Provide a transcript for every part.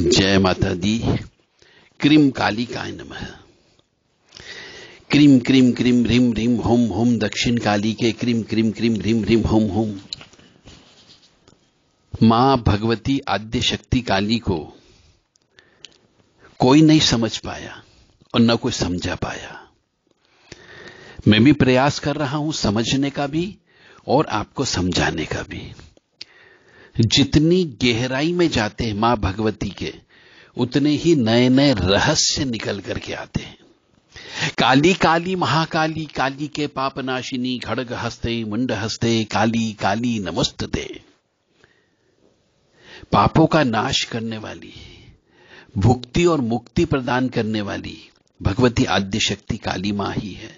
जय माता दी क्रीम काली काय नम क्रीम क्रीम क्रीम रिम रिम होम होम दक्षिण काली के क्रीम क्रीम क्रीम रिम रिम होम होम मां भगवती आद्य शक्ति काली को कोई नहीं समझ पाया और न कोई समझा पाया मैं भी प्रयास कर रहा हूं समझने का भी और आपको समझाने का भी जितनी गहराई में जाते हैं मां भगवती के उतने ही नए नए रहस्य निकल करके आते हैं काली काली महाकाली काली के पापनाशिनी खड़ग हस्ते मुंड हस्ते काली काली नमस्त दे पापों का नाश करने वाली भुक्ति और मुक्ति प्रदान करने वाली भगवती आद्य शक्ति काली मां ही है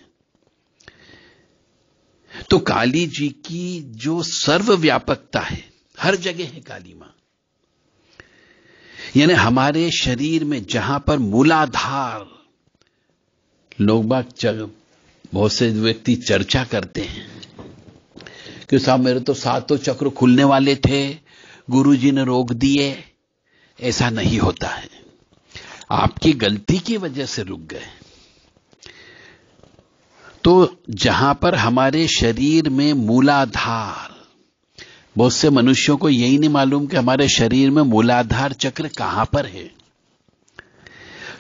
तो काली जी की जो सर्वव्यापकता है हर जगह है काली मां यानी हमारे शरीर में जहां पर मूलाधार लोग बाग बहुत से व्यक्ति चर्चा करते हैं कि साहब मेरे तो सातों चक्र खुलने वाले थे गुरुजी ने रोक दिए ऐसा नहीं होता है आपकी गलती की वजह से रुक गए तो जहां पर हमारे शरीर में मूलाधार बहुत से मनुष्यों को यही नहीं मालूम कि हमारे शरीर में मूलाधार चक्र कहां पर है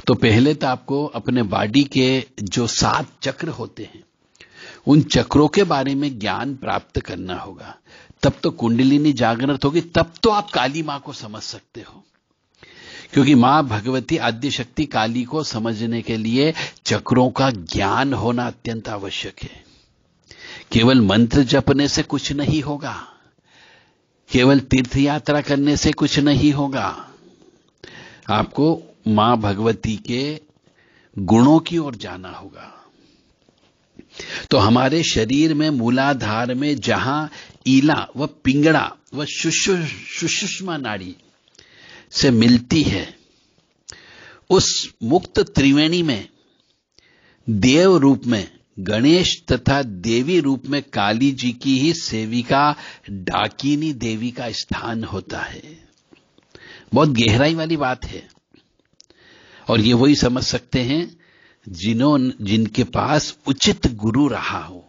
तो पहले तो आपको अपने बॉडी के जो सात चक्र होते हैं उन चक्रों के बारे में ज्ञान प्राप्त करना होगा तब तो कुंडलिनी जागृत होगी तब तो आप काली मां को समझ सकते हो क्योंकि मां भगवती आद्य शक्ति काली को समझने के लिए चक्रों का ज्ञान होना अत्यंत आवश्यक है केवल मंत्र जपने से कुछ नहीं होगा केवल तीर्थ यात्रा करने से कुछ नहीं होगा आपको मां भगवती के गुणों की ओर जाना होगा तो हमारे शरीर में मूलाधार में जहां ईला व पिंगड़ा व सुषुष्मा नाड़ी से मिलती है उस मुक्त त्रिवेणी में देव रूप में गणेश तथा देवी रूप में काली जी की ही सेविका डाकिनी देवी का स्थान होता है बहुत गहराई वाली बात है और ये वही समझ सकते हैं जिन्हों जिनके पास उचित गुरु रहा हो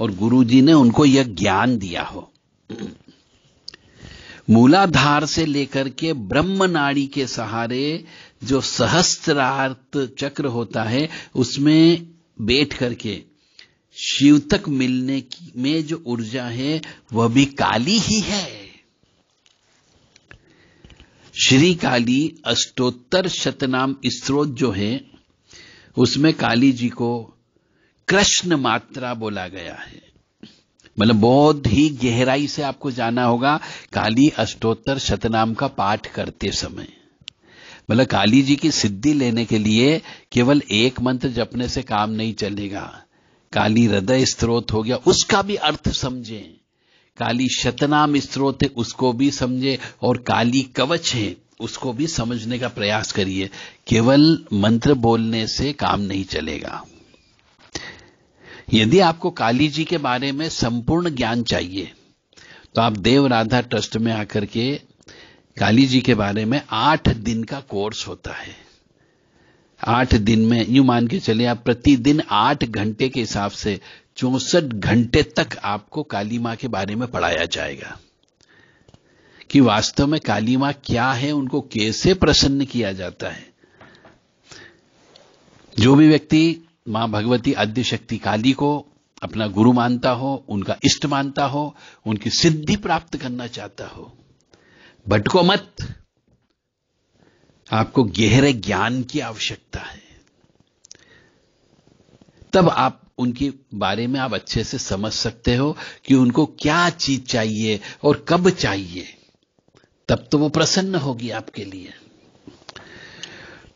और गुरु जी ने उनको यह ज्ञान दिया हो मूलाधार से लेकर के ब्रह्म नाड़ी के सहारे जो सहस्त्रार्थ चक्र होता है उसमें बैठ करके शिव तक मिलने की में जो ऊर्जा है वह भी काली ही है श्री काली अष्टोत्तर शतनाम स्त्रोत जो है उसमें काली जी को कृष्ण मात्रा बोला गया है मतलब बहुत ही गहराई से आपको जाना होगा काली अष्टोत्तर शतनाम का पाठ करते समय मतलब काली जी की सिद्धि लेने के लिए केवल एक मंत्र जपने से काम नहीं चलेगा काली हृदय स्त्रोत हो गया उसका भी अर्थ समझें काली शतनाम स्त्रोत है उसको भी समझे और काली कवच है उसको भी समझने का प्रयास करिए केवल मंत्र बोलने से काम नहीं चलेगा यदि आपको काली जी के बारे में संपूर्ण ज्ञान चाहिए तो आप देव राधा ट्रस्ट में आकर के काली जी के बारे में आठ दिन का कोर्स होता है आठ दिन में यूं मान के चले आप प्रतिदिन आठ घंटे के हिसाब से चौसठ घंटे तक आपको काली मां के बारे में पढ़ाया जाएगा कि वास्तव में काली मां क्या है उनको कैसे प्रसन्न किया जाता है जो भी व्यक्ति मां भगवती आद्य शक्ति काली को अपना गुरु मानता हो उनका इष्ट मानता हो उनकी सिद्धि प्राप्त करना चाहता हो भटको मत आपको गहरे ज्ञान की आवश्यकता है तब आप उनके बारे में आप अच्छे से समझ सकते हो कि उनको क्या चीज चाहिए और कब चाहिए तब तो वो प्रसन्न होगी आपके लिए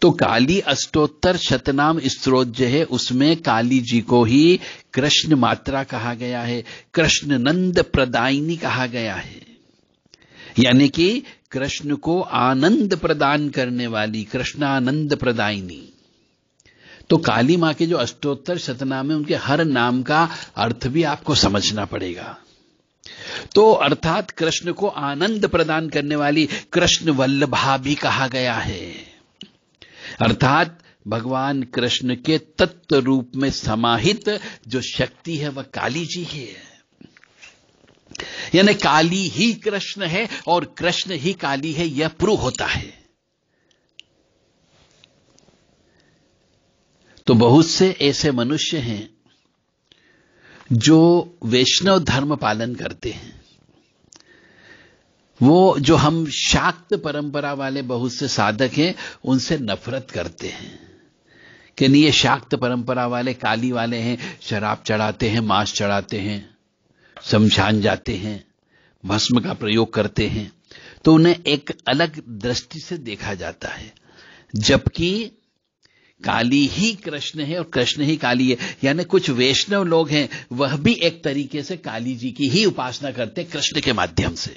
तो काली अष्टोत्तर शतनाम स्त्रोत जो है उसमें काली जी को ही कृष्ण मात्रा कहा गया है कृष्ण नंद प्रदायिनी कहा गया है यानी कि कृष्ण को आनंद प्रदान करने वाली कृष्णानंद प्रदायिनी तो काली मां के जो अष्टोत्तर शतनाम है उनके हर नाम का अर्थ भी आपको समझना पड़ेगा तो अर्थात कृष्ण को आनंद प्रदान करने वाली कृष्ण वल्लभा भी कहा गया है अर्थात भगवान कृष्ण के तत्व रूप में समाहित जो शक्ति है वह काली जी है यानी काली ही कृष्ण है और कृष्ण ही काली है यह प्रूव होता है तो बहुत से ऐसे मनुष्य हैं जो वैष्णव धर्म पालन करते हैं वो जो हम शाक्त परंपरा वाले बहुत से साधक हैं उनसे नफरत करते हैं कि नहीं ये शाक्त परंपरा वाले काली वाले हैं शराब चढ़ाते हैं मांस चढ़ाते हैं शमशान जाते हैं भस्म का प्रयोग करते हैं तो उन्हें एक अलग दृष्टि से देखा जाता है जबकि काली ही कृष्ण है और कृष्ण ही काली है यानी कुछ वैष्णव लोग हैं वह भी एक तरीके से काली जी की ही उपासना करते कृष्ण के माध्यम से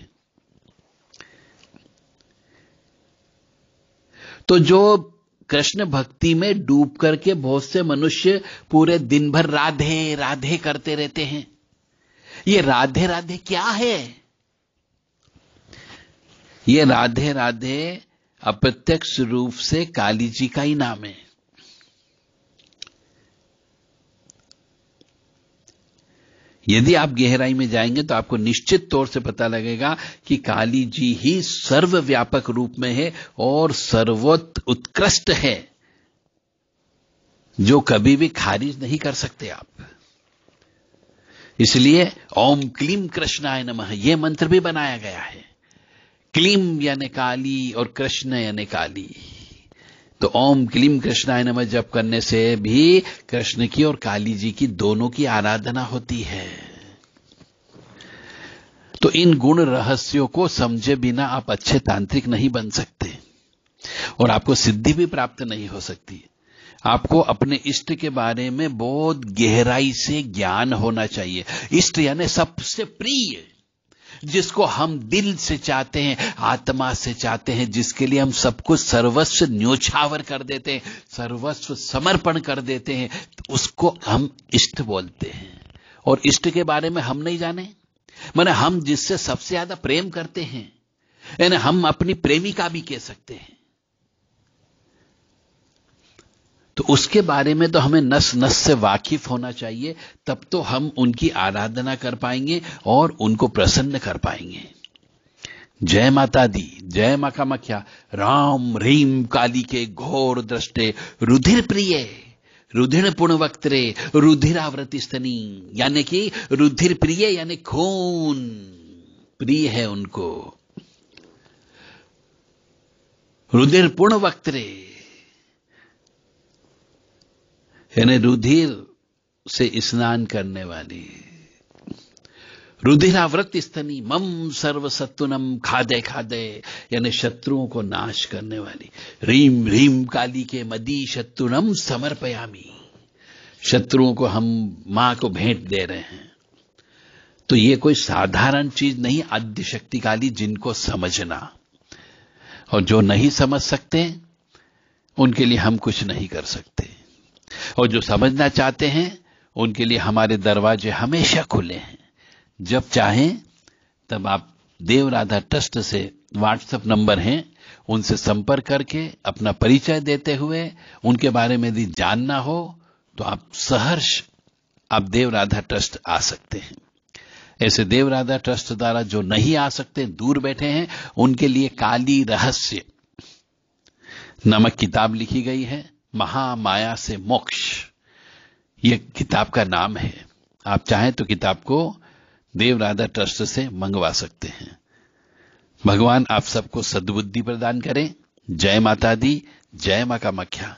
तो जो कृष्ण भक्ति में डूब करके बहुत से मनुष्य पूरे दिन भर राधे राधे करते रहते हैं ये राधे राधे क्या है ये राधे राधे अप्रत्यक्ष रूप से काली जी का ही नाम है यदि आप गहराई में जाएंगे तो आपको निश्चित तौर से पता लगेगा कि काली जी ही सर्वव्यापक रूप में है और सर्वोत्त उत्कृष्ट है जो कभी भी खारिज नहीं कर सकते आप इसलिए ओम क्लीम कृष्णाय नमः यह मंत्र भी बनाया गया है क्लीम यानी काली और कृष्ण यानी काली तो ओम क्लीम कृष्णाय नमः जप करने से भी कृष्ण की और काली जी की दोनों की आराधना होती है तो इन गुण रहस्यों को समझे बिना आप अच्छे तांत्रिक नहीं बन सकते और आपको सिद्धि भी प्राप्त नहीं हो सकती आपको अपने इष्ट के बारे में बहुत गहराई से ज्ञान होना चाहिए इष्ट यानी सबसे प्रिय जिसको हम दिल से चाहते हैं आत्मा से चाहते हैं जिसके लिए हम सबको सर्वस्व न्योछावर कर देते हैं सर्वस्व समर्पण कर देते हैं तो उसको हम इष्ट बोलते हैं और इष्ट के बारे में हम नहीं जाने मैंने हम जिससे सबसे ज्यादा प्रेम करते हैं यानी हम अपनी प्रेमिका भी कह सकते हैं तो उसके बारे में तो हमें नस नस से वाकिफ होना चाहिए तब तो हम उनकी आराधना कर पाएंगे और उनको प्रसन्न कर पाएंगे जय माता दी जय का मख्या राम रीम काली के घोर दृष्टे रुधिर प्रिय रुधिर वक्त रे रुधिरावृति स्तनी यानी कि रुधिर प्रिय यानी खून प्रिय है उनको रुधिर पूर्ण वक्त रे यानी रुधिर से स्नान करने वाली रुधिरावृत स्तनी मम सर्व सत्वनम खादे खादे यानी शत्रुओं को नाश करने वाली रीम रीम काली के मदी शत्रुनम समर्पयामी शत्रुओं को हम मां को भेंट दे रहे हैं तो ये कोई साधारण चीज नहीं आद्य शक्ति काली जिनको समझना और जो नहीं समझ सकते उनके लिए हम कुछ नहीं कर सकते और जो समझना चाहते हैं उनके लिए हमारे दरवाजे हमेशा खुले हैं जब चाहें तब आप देवराधा ट्रस्ट से व्हाट्सएप नंबर हैं उनसे संपर्क करके अपना परिचय देते हुए उनके बारे में यदि जानना हो तो आप सहर्ष आप देवराधा ट्रस्ट आ सकते हैं ऐसे देवराधा ट्रस्ट द्वारा जो नहीं आ सकते दूर बैठे हैं उनके लिए काली रहस्य नमक किताब लिखी गई है महामाया से मोक्ष ये किताब का नाम है आप चाहें तो किताब को देवराधा ट्रस्ट से मंगवा सकते हैं भगवान आप सबको सद्बुद्धि प्रदान करें जय माता दी जय मा का मख्या